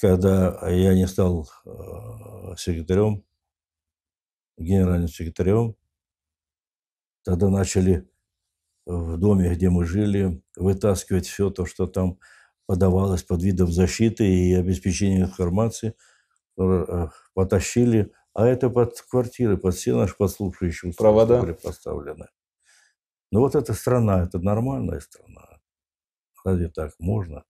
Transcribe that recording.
Когда я не стал э, секретарем, генеральным секретарем, тогда начали в доме, где мы жили, вытаскивать все то, что там подавалось под видом защиты и обеспечения информации, э, потащили, а это под квартиры, под все наши подслушивающие провода были поставлены. Ну вот эта страна, это нормальная страна. Разве так можно?